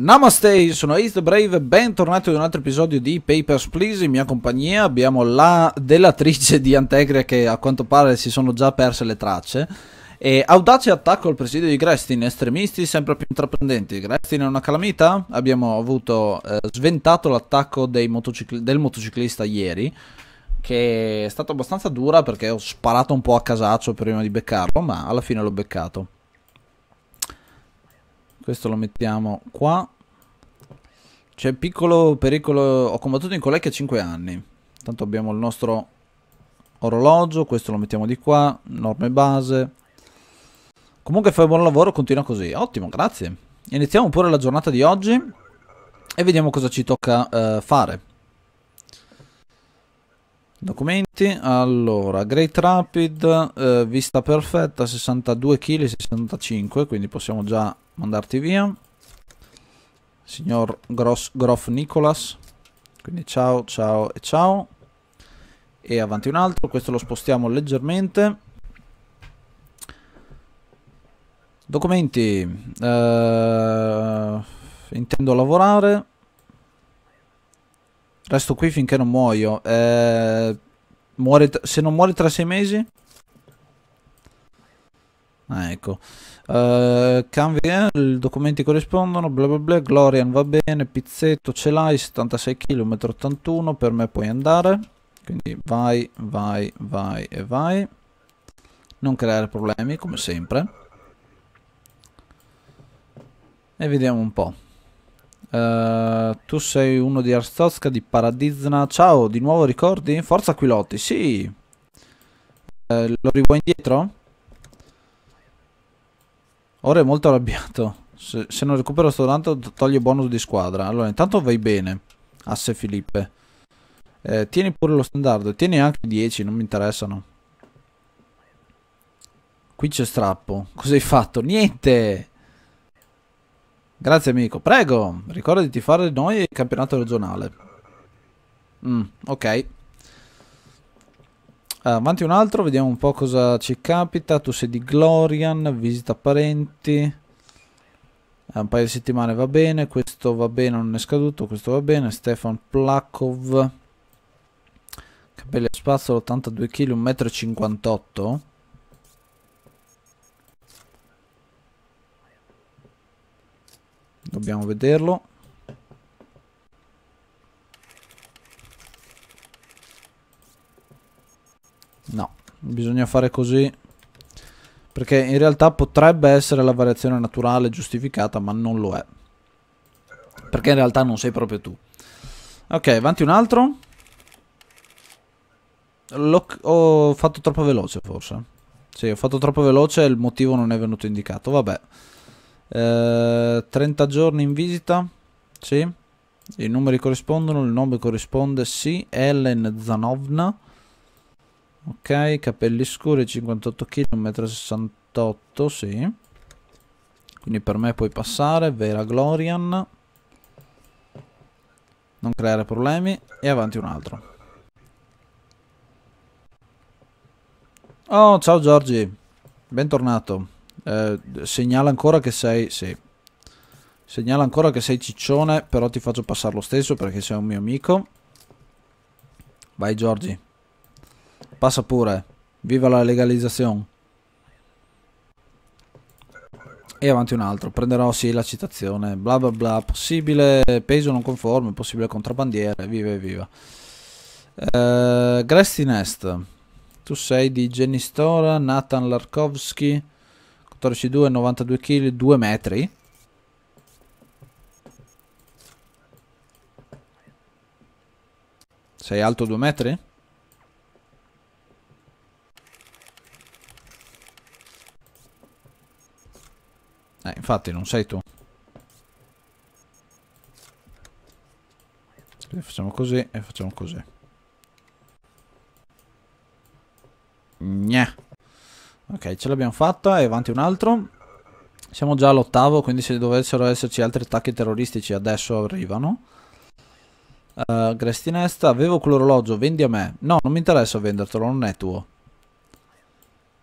Namaste, sono Ace the Brave, bentornati ad un altro episodio di Papers, Please, in mia compagnia abbiamo la delatrice di Antegria che a quanto pare si sono già perse le tracce e audace attacco al presidio di Grestin, estremisti sempre più intraprendenti, Grestin è una calamità? Abbiamo avuto eh, sventato l'attacco motocicli- del motociclista ieri che è stata abbastanza dura perché ho sparato un po' a casaccio prima di beccarlo ma alla fine l'ho beccato questo lo mettiamo qua. C'è piccolo pericolo... Ho combattuto in collecchia 5 anni. Tanto abbiamo il nostro orologio. Questo lo mettiamo di qua. Norme base. Comunque fai buon lavoro, continua così. Ottimo, grazie. Iniziamo pure la giornata di oggi. E vediamo cosa ci tocca uh, fare. Documenti, allora, Great Rapid, eh, vista perfetta, 62 kg, 65, quindi possiamo già mandarti via. Signor Gross, Groff Nicolas, quindi ciao, ciao e ciao. E avanti un altro, questo lo spostiamo leggermente. Documenti, eh, intendo lavorare, Resto qui finché non muoio. Eh, muore se non muore tra sei mesi? Ah, ecco. Uh, eh, cambia, i documenti corrispondono, bla bla bla, Glorian va bene, Pizzetto ce l'hai, 76 km 81, per me puoi andare. Quindi vai, vai, vai e vai. Non creare problemi, come sempre. E vediamo un po'. Uh, tu sei uno di Arstozka di Paradizna. Ciao, di nuovo ricordi? Forza Quilotti, sì. Uh, lo rivuoi indietro? Ora è molto arrabbiato. Se, se non recupero sto tanto toglie bonus di squadra. Allora, intanto vai bene. Asse Filippe. Eh, tieni pure lo standard. Tieni anche 10, non mi interessano. Qui c'è strappo. Cosa hai fatto? Niente! Grazie amico, prego, ricordati di fare noi il campionato regionale. Mm, ok. Eh, avanti un altro, vediamo un po' cosa ci capita. Tu sei di Glorian, visita parenti. Eh, un paio di settimane va bene, questo va bene, non è scaduto, questo va bene. Stefan Plakov. Capelli a spazzo, 82 kg, 1,58 m. Dobbiamo vederlo. No, bisogna fare così. Perché in realtà potrebbe essere la variazione naturale giustificata, ma non lo è. Perché in realtà non sei proprio tu. Ok, avanti un altro. L'ho ho fatto troppo veloce forse. Sì, ho fatto troppo veloce e il motivo non è venuto indicato. Vabbè. 30 eh, giorni in visita sì i numeri corrispondono il nome corrisponde sì Ellen Zanovna ok capelli scuri 58 kg 1,68 m sì quindi per me puoi passare Vera Glorian non creare problemi e avanti un altro oh ciao Giorgi bentornato eh, segnala ancora che sei... Sì. Segnala ancora che sei ciccione, però ti faccio passare lo stesso perché sei un mio amico. Vai Giorgi. Passa pure. Viva la legalizzazione. E avanti un altro. Prenderò sì la citazione. Bla bla bla. Possibile peso non conforme, possibile contrabbandiere. Viva e viva. Uh, eh, Gresti Nest. Tu sei di Jenny Stora, Nathan Larkovsky. 14,2, 92 kg, 2 metri. Sei alto 2 metri? Eh, infatti non sei tu. Quindi facciamo così e facciamo così. Gnah. Ok, ce l'abbiamo fatta e avanti un altro. Siamo già all'ottavo, quindi se dovessero esserci altri attacchi terroristici adesso arrivano. Uh, Grestinesta, avevo quell'orologio, vendi a me. No, non mi interessa vendertelo, non è tuo.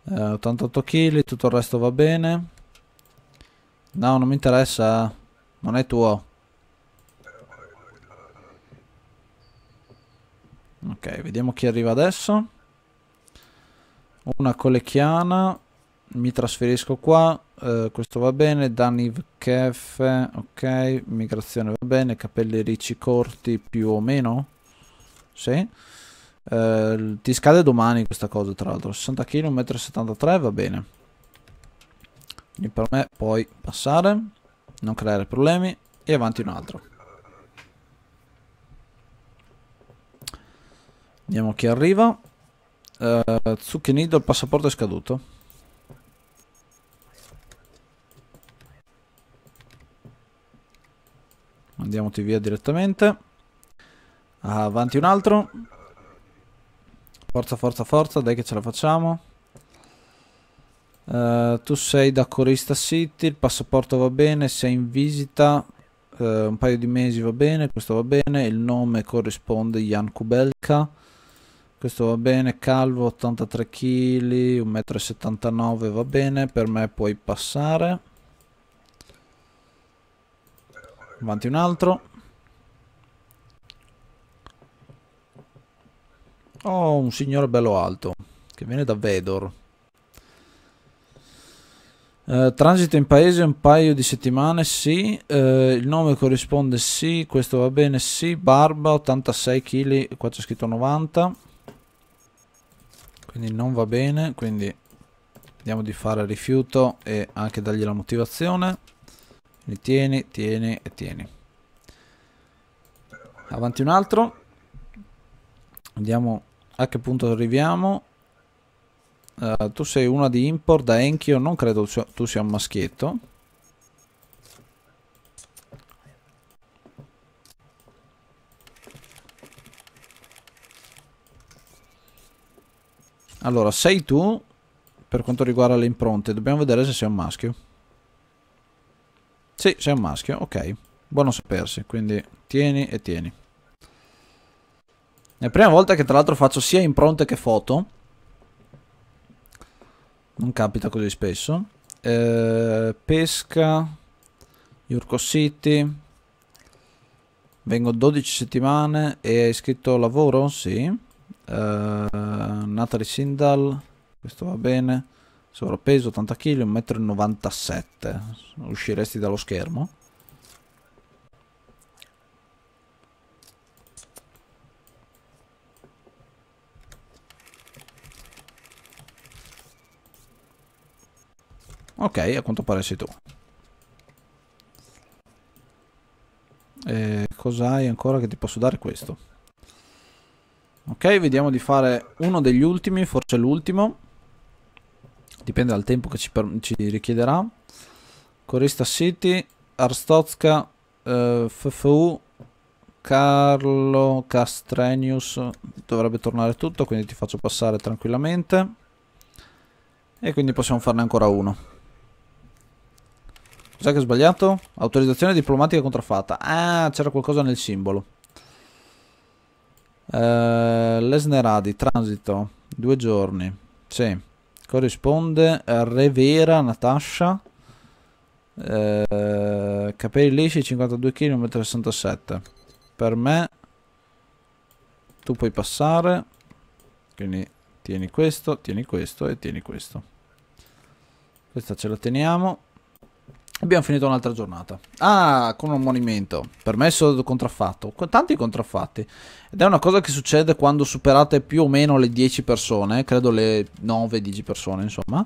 Uh, 88 kg, tutto il resto va bene. No, non mi interessa, non è tuo. Ok, vediamo chi arriva adesso una colechiana mi trasferisco qua eh, questo va bene Daniv Kef ok migrazione va bene capelli ricci corti più o meno sì eh, ti scade domani questa cosa tra l'altro 60 kg 1,73 m va bene quindi per me puoi passare non creare problemi e avanti un altro vediamo chi arriva eh, uh, Nido, il passaporto è scaduto. Andiamoti via direttamente. Avanti un altro. Forza, forza, forza, dai che ce la facciamo. Uh, tu sei da Corista City, il passaporto va bene, sei in visita, uh, un paio di mesi va bene, questo va bene, il nome corrisponde Jan Kubelka. Questo va bene, calvo, 83 kg, 1,79 m va bene, per me puoi passare. Avanti un altro. Oh, un signore bello alto, che viene da Vedor. Uh, transito in paese un paio di settimane, sì. Uh, il nome corrisponde, sì. Questo va bene, sì. Barba, 86 kg, qua c'è scritto 90 quindi non va bene quindi vediamo di fare rifiuto e anche dargli la motivazione quindi tieni, tieni e tieni avanti un altro vediamo a che punto arriviamo uh, tu sei una di import da Enkyo non credo tu sia un maschietto Allora, sei tu per quanto riguarda le impronte. Dobbiamo vedere se sei un maschio. Sì, sei un maschio, ok. Buono sapersi, quindi tieni e tieni. È la prima volta che tra l'altro faccio sia impronte che foto. Non capita così spesso. Eh, pesca, Yurko City. Vengo 12 settimane e hai scritto lavoro? Sì. Uh, eh, Natali Sindal, questo va bene. Sovrappeso 80 kg, 1,97 m. Usciresti dallo schermo? Ok, a quanto pare sei tu. E eh, cos'hai ancora che ti posso dare questo? Ok, vediamo di fare uno degli ultimi, forse l'ultimo. Dipende dal tempo che ci, ci richiederà. Corista City, Arstozka, eh, FFU, Carlo Castrenius. Dovrebbe tornare tutto, quindi ti faccio passare tranquillamente. E quindi possiamo farne ancora uno. Cos'è che ho sbagliato? Autorizzazione diplomatica contraffatta. Ah, c'era qualcosa nel simbolo. Eh, Lesneradi, transito, due giorni. Sì, corrisponde a Revera Natasha. Eh, capelli lisci 52 km 67 per me tu puoi passare quindi tieni questo tieni questo e tieni questo questa ce la teniamo Abbiamo finito un'altra giornata. Ah, con un ammonimento. Permesso contraffatto. Tanti contraffatti. Ed è una cosa che succede quando superate più o meno le 10 persone. Credo le 9-10 persone, insomma.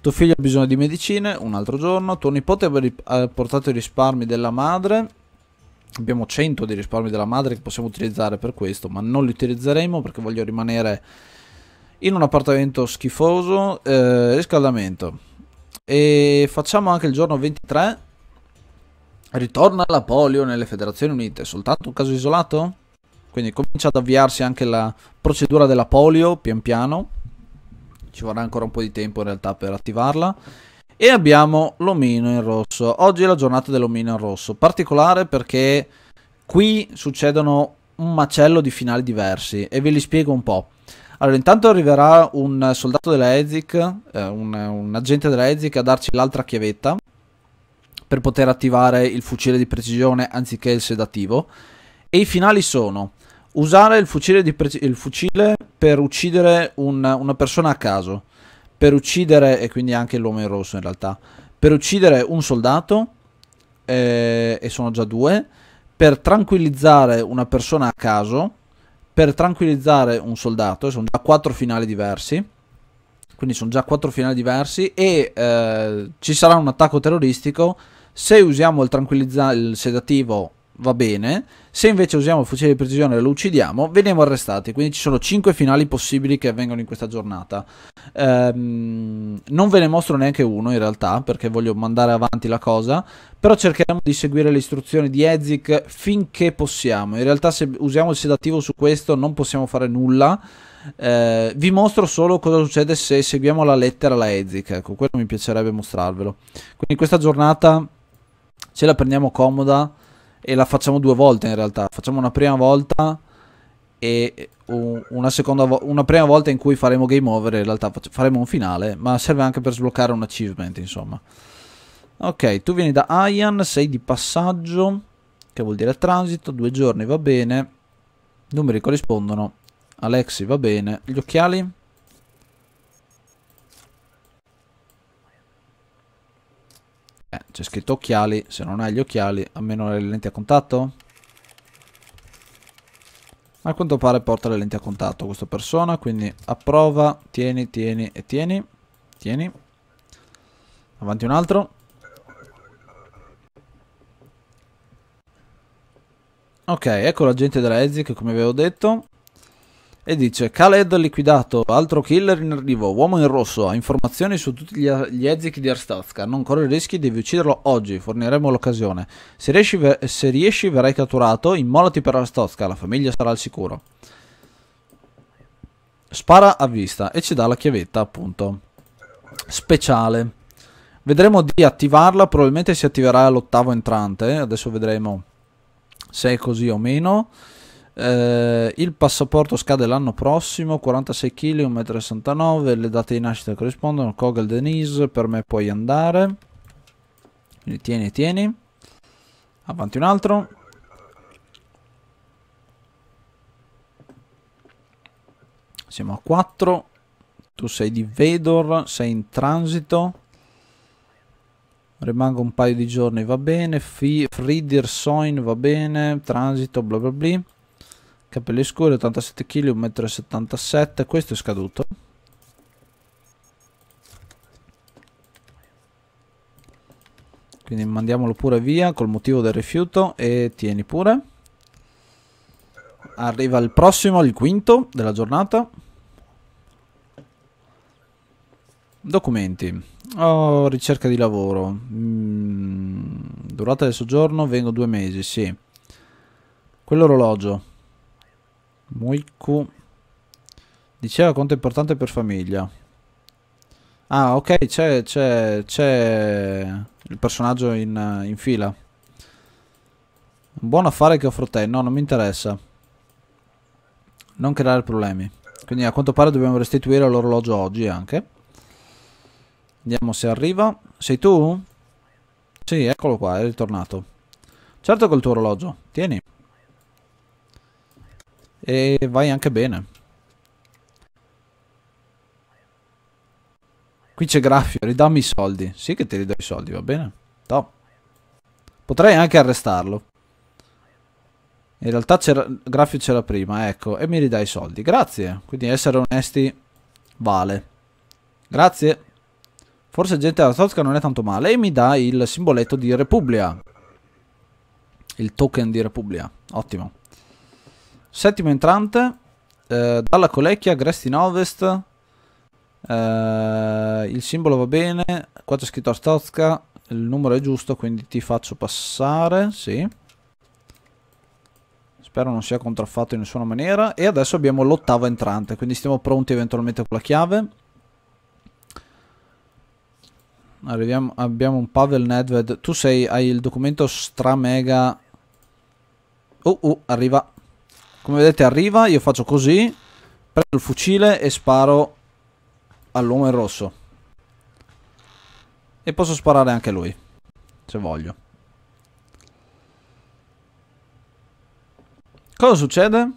Tuo figlio ha bisogno di medicine, un altro giorno. Tuo nipote ha portato i risparmi della madre. Abbiamo 100 di risparmi della madre che possiamo utilizzare per questo, ma non li utilizzeremo perché voglio rimanere in un appartamento schifoso. Eh, riscaldamento. E facciamo anche il giorno 23. Ritorna la polio nelle Federazioni Unite. Soltanto un caso isolato? Quindi comincia ad avviarsi anche la procedura della polio pian piano. Ci vorrà ancora un po' di tempo in realtà per attivarla. E abbiamo l'omino in rosso. Oggi è la giornata dell'omino in rosso. Particolare perché qui succedono un macello di finali diversi e ve li spiego un po'. Allora, intanto arriverà un soldato della EZIC, eh, un, un, agente della EZIC a darci l'altra chiavetta per poter attivare il fucile di precisione anziché il sedativo. E i finali sono usare il fucile, il fucile per uccidere un, una persona a caso, per uccidere, e quindi anche l'uomo in rosso in realtà, per uccidere un soldato, eh, e sono già due, per tranquillizzare una persona a caso, per tranquillizzare un soldato, sono già quattro finali diversi, quindi sono già quattro finali diversi e eh, ci sarà un attacco terroristico, se usiamo il, il sedativo va bene, se invece usiamo il fucile di precisione e lo uccidiamo, veniamo arrestati. Quindi ci sono 5 finali possibili che avvengono in questa giornata. Ehm, non ve ne mostro neanche uno in realtà, perché voglio mandare avanti la cosa, però cercheremo di seguire le istruzioni di Ezik finché possiamo. In realtà se usiamo il sedativo su questo non possiamo fare nulla. Eh, vi mostro solo cosa succede se seguiamo la lettera alla Ezik. Ecco, quello mi piacerebbe mostrarvelo. Quindi questa giornata ce la prendiamo comoda e la facciamo due volte in realtà. Facciamo una prima volta e una, seconda vo- una prima volta in cui faremo game over in realtà faremo un finale, ma serve anche per sbloccare un achievement, insomma. Ok, tu vieni da Ian, sei di passaggio, che vuol dire transito, due giorni va bene, numeri corrispondono, Alexi va bene, gli occhiali? Eh, c'è scritto occhiali, se non hai gli occhiali, almeno le lenti a contatto? A quanto pare porta le lenti a contatto questa persona, quindi approva, tieni, tieni e tieni, tieni. Avanti un altro. Ok, ecco l'agente della EZIC come avevo detto. E dice, Khaled liquidato, altro killer in arrivo, uomo in rosso, ha informazioni su tutti gli, gli ezzichi di Arstazka, non corre rischi, devi ucciderlo oggi, forniremo l'occasione. Se riesci, se riesci verrai catturato, immolati per Arstazka, la famiglia sarà al sicuro. Spara a vista e ci dà la chiavetta appunto speciale. Vedremo di attivarla, probabilmente si attiverà all'ottavo entrante, adesso vedremo se è così o meno. Eh, il passaporto scade l'anno prossimo, 46 kg, 1,69 m, le date di nascita corrispondono, Kogel Denise, per me puoi andare. Quindi tieni, tieni. Avanti un altro. Siamo a 4. Tu sei di Vedor, sei in transito. Rimango un paio di giorni, va bene. Fridir Soin, va bene. Transito, bla bla bla capelli scuri 87 kg 1,77 m questo è scaduto quindi mandiamolo pure via col motivo del rifiuto e tieni pure arriva il prossimo il quinto della giornata Documenti. Oh, ricerca di lavoro. Mm, durata del soggiorno vengo due mesi, sì. Quell'orologio. Moiku diceva quanto è importante per famiglia. Ah, ok, c'è, c'è, c'è il personaggio in, in fila. Un buon affare che offro te. No, non mi interessa. Non creare problemi. Quindi a quanto pare dobbiamo restituire l'orologio oggi anche. Vediamo se arriva. Sei tu? Sì, eccolo qua, è ritornato. Certo col tuo orologio. Tieni e vai anche bene. Qui c'è Graffio, ridammi i soldi. Sì che ti ridò i soldi, va bene? Top. Potrei anche arrestarlo. In realtà Graffio c'era prima, ecco, e mi ridà i soldi. Grazie. Quindi essere onesti vale. Grazie. Forse gente della Tosca non è tanto male. E mi dà il simboletto di Repubblica. Il token di Repubblica. Ottimo. Settimo entrante, eh, dalla Colecchia, Grestin Ovest, eh, il simbolo va bene, qua c'è scritto Artozka, il numero è giusto, quindi ti faccio passare, sì. Spero non sia contraffatto in nessuna maniera. E adesso abbiamo l'ottavo entrante, quindi stiamo pronti eventualmente con la chiave. Arriviamo, abbiamo un Pavel Nedved. Tu sei, hai il documento stra mega... Oh, uh, oh, uh, arriva. Come vedete arriva, io faccio così, prendo il fucile e sparo all'uomo in rosso. E posso sparare anche lui, se voglio. Cosa succede?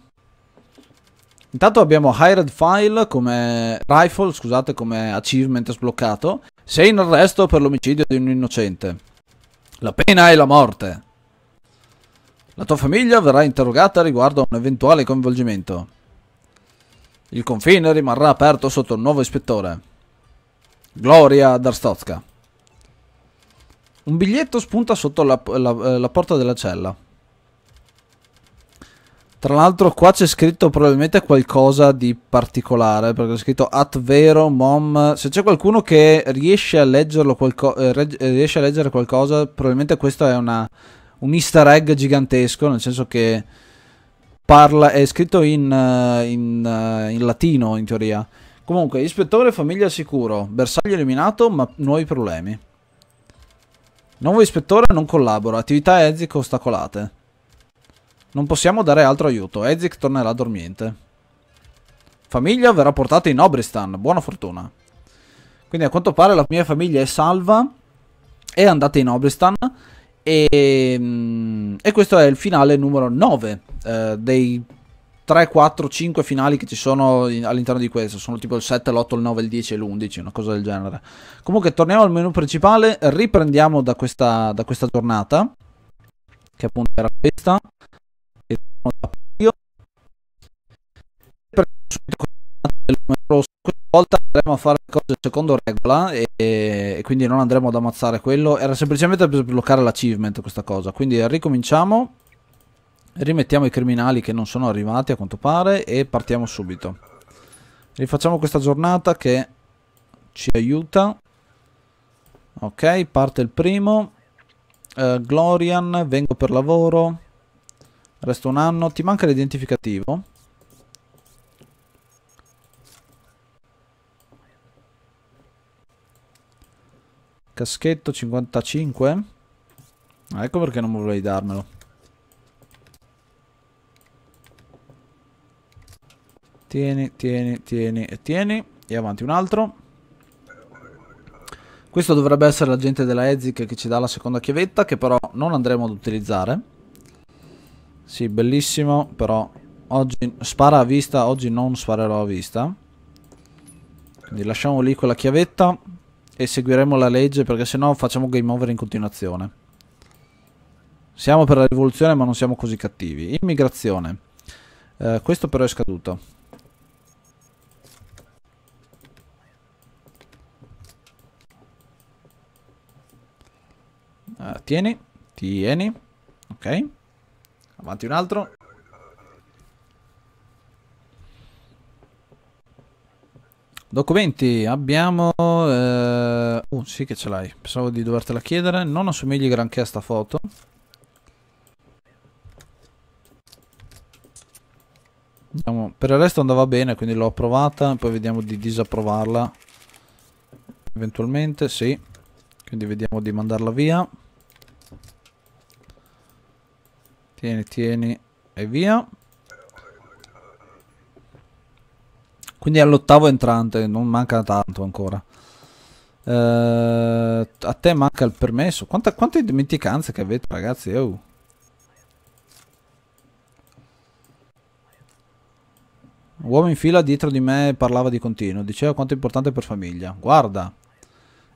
Intanto abbiamo Hired File come rifle, scusate, come achievement sbloccato. Sei in arresto per l'omicidio di un innocente. La pena è la morte. La tua famiglia verrà interrogata riguardo a un eventuale coinvolgimento. Il confine rimarrà aperto sotto il nuovo ispettore. Gloria Darstotska. Un biglietto spunta sotto la, la, eh, la porta della cella. Tra l'altro qua c'è scritto probabilmente qualcosa di particolare, perché c'è scritto at vero mom. Se c'è qualcuno che riesce a, eh, eh, riesce a leggere qualcosa, probabilmente questa è una un easter egg gigantesco, nel senso che parla, è scritto in, eh, in, eh, in latino in teoria. Comunque, ispettore famiglia sicuro, bersaglio eliminato ma nuovi problemi. Nuovo ispettore non collabora, attività Ezic ostacolate. Non possiamo dare altro aiuto, Ezic tornerà dormiente. Famiglia verrà portata in Obristan, buona fortuna. Quindi a quanto pare la mia famiglia è salva, è andata in Obristan e, ehm, e, questo è il finale numero 9 eh, dei 3, 4, 5 finali che ci sono all'interno di questo. Sono tipo il 7, l'8, il 9, il 10 e l'11, una cosa del genere. Comunque torniamo al menu principale, riprendiamo da questa, da questa giornata, che appunto era questa. E sono da io. Prendiamo subito volta andremo a fare cose secondo regola e, e, quindi non andremo ad ammazzare quello. Era semplicemente per sbloccare l'achievement questa cosa. Quindi ricominciamo, rimettiamo i criminali che non sono arrivati a quanto pare e partiamo subito. Rifacciamo questa giornata che ci aiuta. Ok, parte il primo. Uh, Glorian, vengo per lavoro. Resta un anno. Ti manca l'identificativo? Caschetto 55. Ecco perché non volevi darmelo. Tieni, tieni, tieni e tieni. E avanti un altro. Questo dovrebbe essere l'agente della Ezic che ci dà la seconda chiavetta, che però non andremo ad utilizzare. Sì, bellissimo, però oggi spara a vista, oggi non sparerò a vista. Quindi lasciamo lì quella chiavetta e seguiremo la legge perché se no facciamo game over in continuazione. Siamo per la rivoluzione ma non siamo così cattivi. Immigrazione. Eh, questo però è scaduto. Eh, tieni, tieni. Ok. Avanti un altro. Documenti, abbiamo eh, Uh, sì che ce l'hai. Pensavo di dovertela chiedere. Non assomigli granché a sta foto. Andiamo. Per il resto andava bene, quindi l'ho approvata. Poi vediamo di disapprovarla. Eventualmente, sì. Quindi vediamo di mandarla via. Tieni, tieni e via. Quindi all'ottavo entrante, non manca tanto ancora. Uh, a te manca il permesso. Quanta, quante dimenticanze che avete, ragazzi? Oh. Uomo in fila dietro di me parlava di continuo. Diceva quanto è importante per famiglia. Guarda,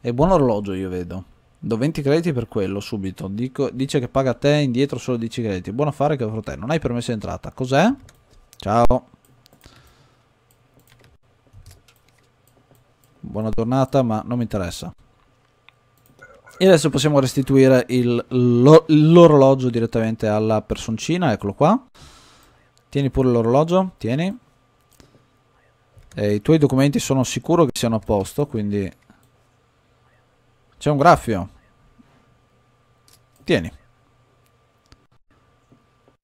è buon orologio, io vedo. Do 20 crediti per quello, subito. Dico, dice che paga a te indietro solo 10 crediti. Buon affare che fratello. Non hai permesso di entrata. Cos'è? Ciao. buona giornata, ma non mi interessa. E adesso possiamo restituire il, lo, l'orologio direttamente alla personcina, eccolo qua. Tieni pure l'orologio, tieni. E I tuoi documenti sono sicuro che siano a posto, quindi... C'è un graffio. Tieni.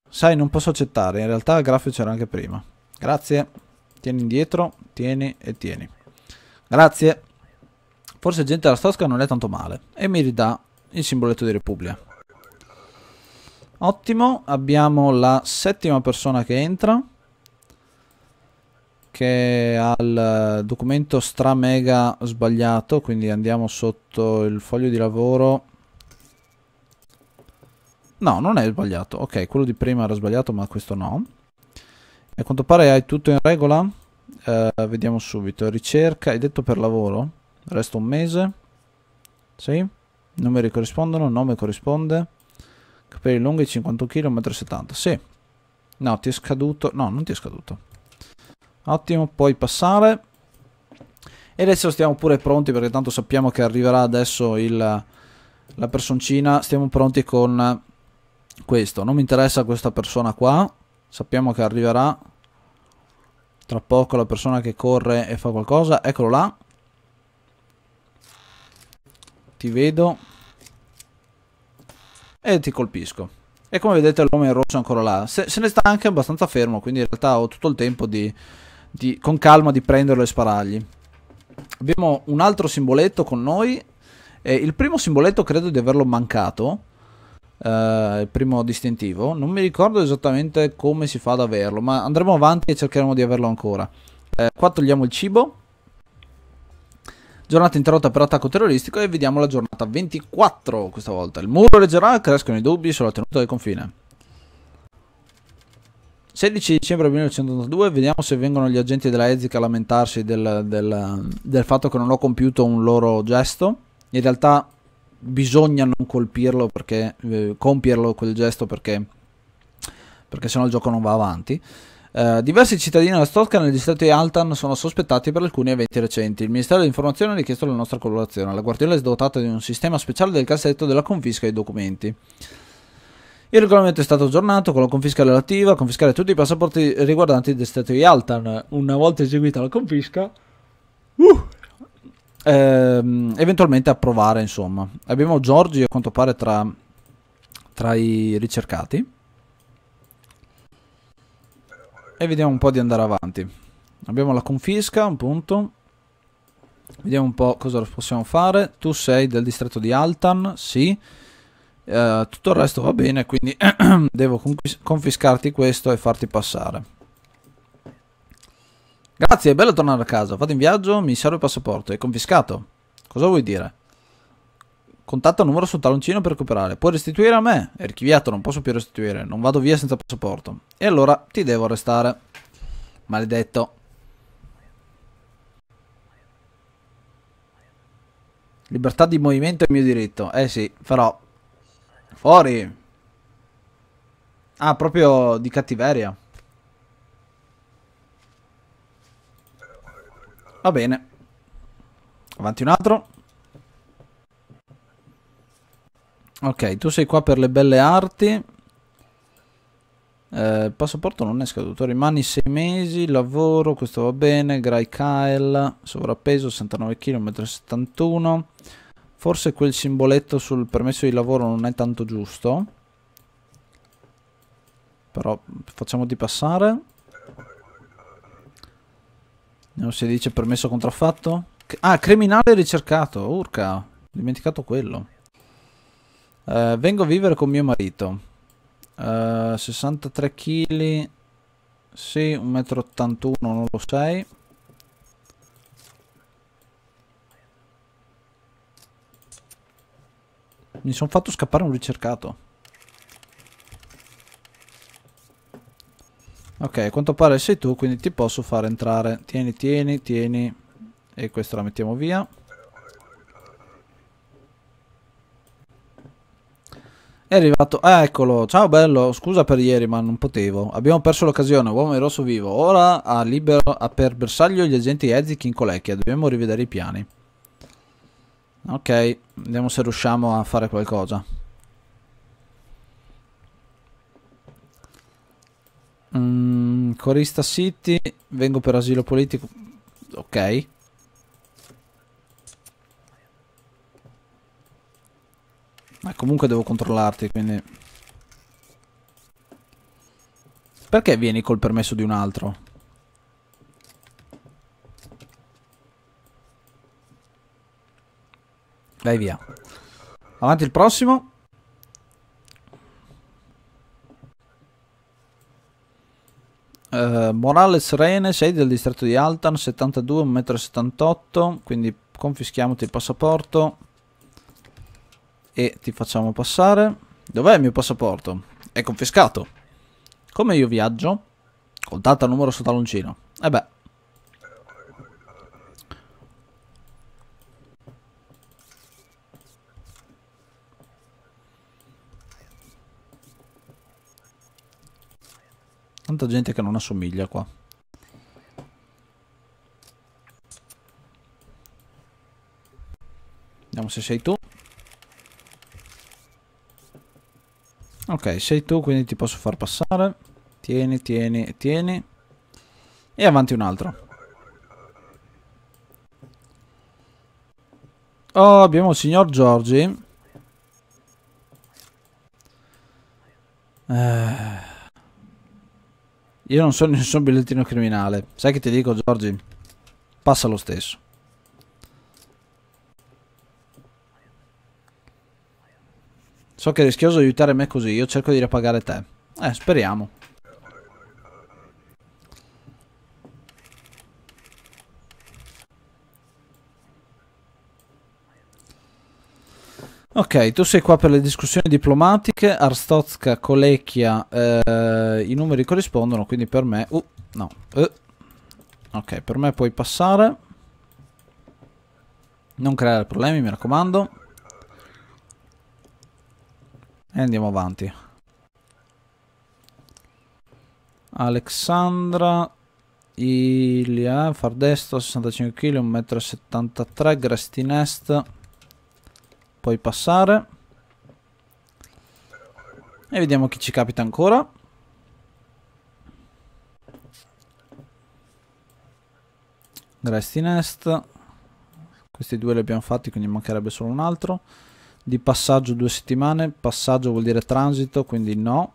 Sai, non posso accettare, in realtà il graffio c'era anche prima. Grazie. Tieni indietro, tieni e tieni. Grazie. Forse gente della Stosca non è tanto male. E mi ridà il simboletto di Repubblica. Ottimo, abbiamo la settima persona che entra. Che ha il documento stra mega sbagliato. Quindi andiamo sotto il foglio di lavoro. No, non è sbagliato. Ok, quello di prima era sbagliato, ma questo no. E a quanto pare hai tutto in regola. Uh, vediamo subito. Ricerca, è detto per lavoro? Resta un mese. Sì. Numeri corrispondono, nome corrisponde. Capelli lunghi, 51 kg, 1,70 m. Sì. No, ti è scaduto. No, non ti è scaduto. Ottimo, puoi passare. E adesso stiamo pure pronti perché tanto sappiamo che arriverà adesso il, la personcina. Stiamo pronti con questo. Non mi interessa questa persona qua. Sappiamo che arriverà tra poco la persona che corre e fa qualcosa. Eccolo là. Ti vedo. E ti colpisco. E come vedete l'uomo in rosso è ancora là. Se, se, ne sta anche abbastanza fermo, quindi in realtà ho tutto il tempo di, di, con calma di prenderlo e sparargli. Abbiamo un altro simboletto con noi. Eh, il primo simboletto credo di averlo mancato eh, il primo distintivo. Non mi ricordo esattamente come si fa ad averlo, ma andremo avanti e cercheremo di averlo ancora. Eh, qua togliamo il cibo. Giornata interrotta per attacco terroristico e vediamo la giornata 24 questa volta. Il muro reggerà, crescono i dubbi sulla tenuta del confine. 16 dicembre 1982, vediamo se vengono gli agenti della Ezica a lamentarsi del, del, del fatto che non ho compiuto un loro gesto. In realtà bisogna non colpirlo perché eh, compierlo quel gesto perché perché sennò il gioco non va avanti. Uh, diversi cittadini della Stotka nel distretto di Altan sono sospettati per alcuni eventi recenti. Il Ministero dell'Informazione ha richiesto la nostra collaborazione. La quartiera è dotata di un sistema speciale del cassetto della confisca dei documenti. Il regolamento è stato aggiornato con la confisca relativa a confiscare tutti i passaporti riguardanti il distretto di Altan. Una volta eseguita la confisca, uh, ehm, eventualmente approvare insomma abbiamo Giorgi a quanto pare tra, tra i ricercati e vediamo un po' di andare avanti abbiamo la confisca un punto vediamo un po' cosa possiamo fare tu sei del distretto di Altan sì Uh, tutto il resto va bene, quindi devo confiscarti questo e farti passare. Grazie, è bello tornare a casa. Vado in viaggio, mi serve il passaporto. È confiscato. Cosa vuoi dire? Contatta il numero sul taloncino per recuperare. Puoi restituire a me? È archiviato, non posso più restituire. Non vado via senza passaporto. E allora ti devo arrestare. Maledetto. Libertà di movimento è mio diritto. Eh sì, farò. Fuori. Ah, proprio di cattiveria. Va bene. Avanti un altro. Ok, tu sei qua per le belle arti. Eh, il passaporto non è scaduto, rimani 6 mesi, lavoro, questo va bene, Gray Kyle, sovrappeso 69 km 71. Forse quel simboletto sul permesso di lavoro non è tanto giusto. Però facciamo di passare. Non si dice permesso contraffatto? Ah, criminale ricercato, urca, ho dimenticato quello. Uh, vengo a vivere con mio marito. Uh, 63 kg. Sì, 1,81 m, non lo sei. Mi sono fatto scappare un ricercato. Ok, a quanto pare sei tu, quindi ti posso far entrare. Tieni, tieni, tieni. E questa la mettiamo via. È arrivato, ah, eccolo, ciao bello, scusa per ieri ma non potevo. Abbiamo perso l'occasione, uomo di rosso vivo. Ora ha libero ha per bersaglio gli agenti Ezzik in Colecchia, dobbiamo rivedere i piani. Ok, vediamo se riusciamo a fare qualcosa. Mm, corista City, vengo per asilo politico. Ok. Ma comunque devo controllarti, quindi... Perché vieni col permesso di un altro? Vai via. Avanti il prossimo. Uh, Morales Rene, sei del distretto di Altan, 72, 1,78 m, quindi confischiamoti il passaporto e ti facciamo passare. Dov'è il mio passaporto? È confiscato. Come io viaggio? Col data numero sotto taloncino. E eh beh, Tanta gente che non assomiglia qua. Vediamo se sei tu. Ok, sei tu, quindi ti posso far passare. Tieni, tieni tieni. E avanti un altro. Oh, abbiamo il signor Giorgi. Eh... Io non so nessun bigliettino criminale. Sai che ti dico, Giorgi? Passa lo stesso. So che è rischioso aiutare me così, io cerco di ripagare te. Eh, speriamo. Ok, tu sei qua per le discussioni diplomatiche, Arstozka, Colecchia, eh, i numeri corrispondono, quindi per me... Uh, no. Uh. Ok, per me puoi passare. Non creare problemi, mi raccomando. E andiamo avanti. Alexandra, Ilia, far destro, 65 kg, 1,73 m, Grestinest... Puoi passare. E vediamo chi ci capita ancora. Gresti Nest. Questi due li abbiamo fatti, quindi mancherebbe solo un altro. Di passaggio due settimane. Passaggio vuol dire transito, quindi no.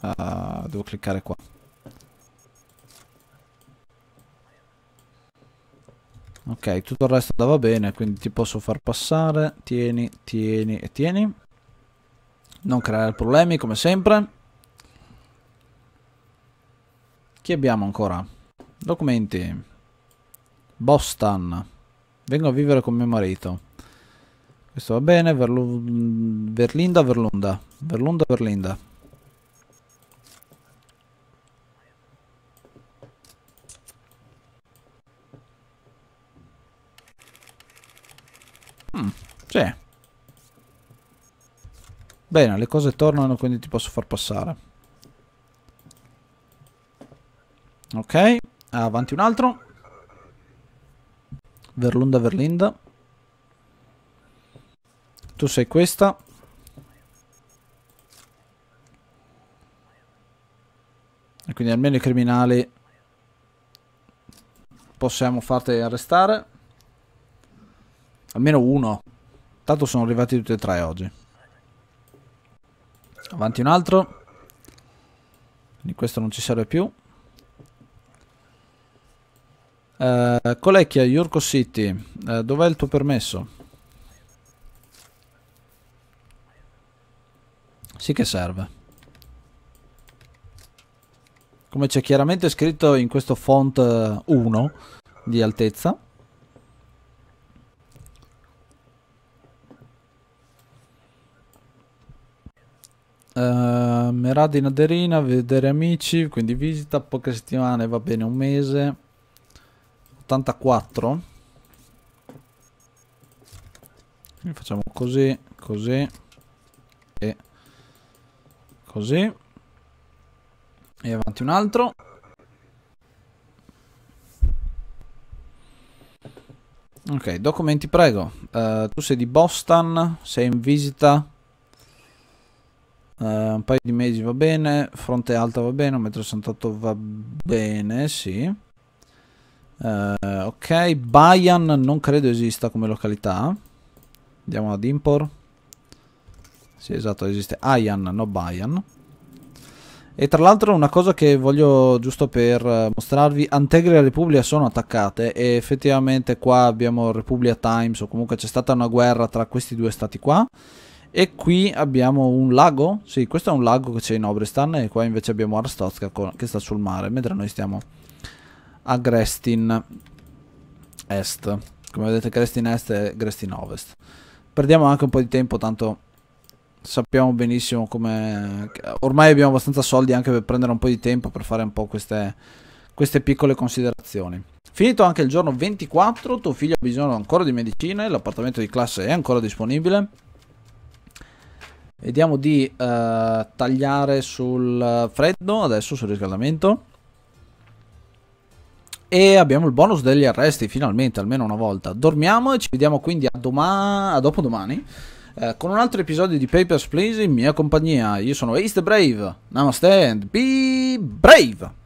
Uh, devo cliccare qua. Ok, tutto il resto andava bene, quindi ti posso far passare. Tieni, tieni e tieni. Non creare problemi, come sempre. Chi abbiamo ancora? Documenti. Bostan. Vengo a vivere con mio marito. Questo va bene. Verlu Verlinda, Verlunda. Verlunda, Verlinda. Sì. Bene, le cose tornano, quindi ti posso far passare. Ok, avanti un altro. Verlunda, Verlinda. Tu sei questa. E quindi almeno i criminali possiamo farti arrestare. Almeno uno. Tanto sono arrivati tutti e tre oggi. Avanti un altro. Quindi questo non ci serve più. Uh, Colecchia, Yorko City, uh, dov'è il tuo permesso? Sì che serve. Come c'è chiaramente scritto in questo font 1 eh, di altezza. Merada in Aderina, vedere amici, quindi visita, poche settimane, va bene, un mese. 84. Quindi facciamo così, così e così. E avanti un altro. Ok, documenti prego. Uh, tu sei di Boston, sei in visita. Uh, un paio di mesi va bene, fronte alta va bene, 1,68 m va bene, sì. Uh, ok, Bayan non credo esista come località. Andiamo ad import. Sì, esatto, esiste Ayan, no Bayan. E tra l'altro una cosa che voglio giusto per mostrarvi, Antegri e Repubblica sono attaccate e effettivamente qua abbiamo Repubblica Times o comunque c'è stata una guerra tra questi due stati qua. E qui abbiamo un lago, sì questo è un lago che c'è in Obristan e qua invece abbiamo Arstotska che sta sul mare, mentre noi stiamo a Grestin Est. Come vedete Grestin Est e Grestin Ovest. Perdiamo anche un po' di tempo, tanto sappiamo benissimo come... Ormai abbiamo abbastanza soldi anche per prendere un po' di tempo per fare un po' queste, queste piccole considerazioni. Finito anche il giorno 24, tuo figlio ha bisogno ancora di medicine, l'appartamento di classe è ancora disponibile. Vediamo di uh, tagliare sul freddo, adesso sul riscaldamento. E abbiamo il bonus degli arresti, finalmente, almeno una volta. Dormiamo e ci vediamo quindi a, doma a dopodomani uh, con un altro episodio di Papers, Please in mia compagnia. Io sono Ace the Brave, namaste and be brave!